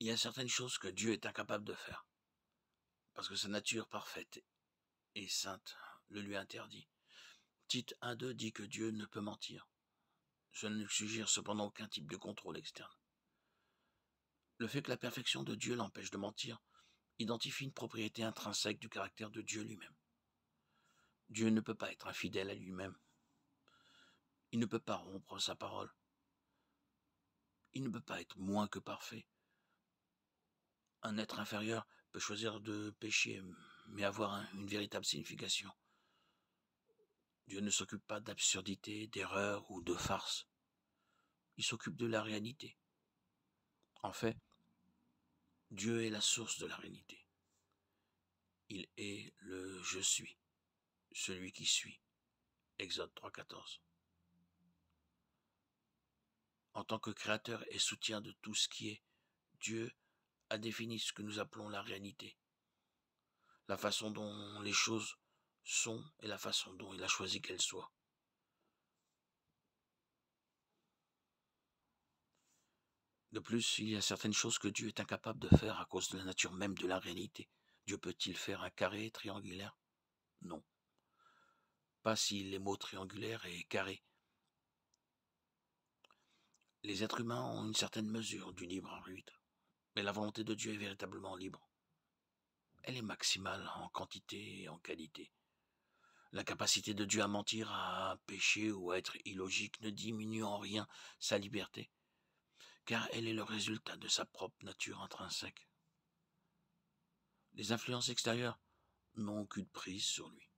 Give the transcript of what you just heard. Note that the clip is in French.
il y a certaines choses que Dieu est incapable de faire. Parce que sa nature parfaite et sainte le lui interdit. Tite 1.2 dit que Dieu ne peut mentir. Je ne suggère cependant aucun type de contrôle externe. Le fait que la perfection de Dieu l'empêche de mentir identifie une propriété intrinsèque du caractère de Dieu lui-même. Dieu ne peut pas être infidèle à lui-même. Il ne peut pas rompre sa parole. Il ne peut pas être moins que parfait un être inférieur peut choisir de pécher, mais avoir une véritable signification. Dieu ne s'occupe pas d'absurdité, d'erreur ou de farce. Il s'occupe de la réalité. En fait, Dieu est la source de la réalité. Il est le je suis, celui qui suit. Exode 3.14. En tant que créateur et soutien de tout ce qui est, Dieu a défini ce que nous appelons la réalité, la façon dont les choses sont et la façon dont il a choisi qu'elles soient. De plus, il y a certaines choses que Dieu est incapable de faire à cause de la nature même de la réalité. Dieu peut-il faire un carré triangulaire Non. Pas si les mots triangulaire et carré. Les êtres humains ont une certaine mesure du libre arbitre la volonté de Dieu est véritablement libre. Elle est maximale en quantité et en qualité. La capacité de Dieu à mentir, à pécher ou à être illogique ne diminue en rien sa liberté, car elle est le résultat de sa propre nature intrinsèque. Les influences extérieures n'ont aucune prise sur lui.